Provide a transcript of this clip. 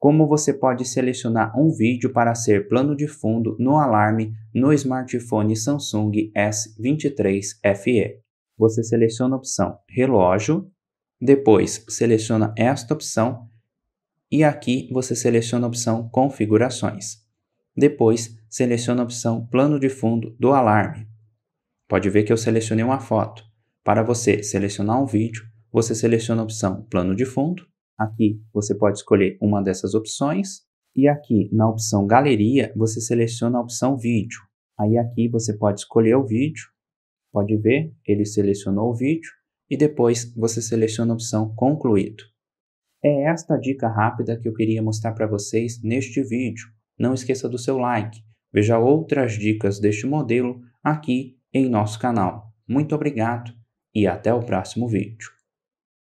como você pode selecionar um vídeo para ser plano de fundo no alarme no smartphone Samsung S23 FE. Você seleciona a opção relógio, depois seleciona esta opção e aqui você seleciona a opção configurações. Depois seleciona a opção plano de fundo do alarme. Pode ver que eu selecionei uma foto. Para você selecionar um vídeo, você seleciona a opção plano de fundo Aqui você pode escolher uma dessas opções e aqui na opção Galeria você seleciona a opção Vídeo. Aí aqui você pode escolher o vídeo, pode ver, ele selecionou o vídeo e depois você seleciona a opção Concluído. É esta dica rápida que eu queria mostrar para vocês neste vídeo. Não esqueça do seu like. Veja outras dicas deste modelo aqui em nosso canal. Muito obrigado e até o próximo vídeo.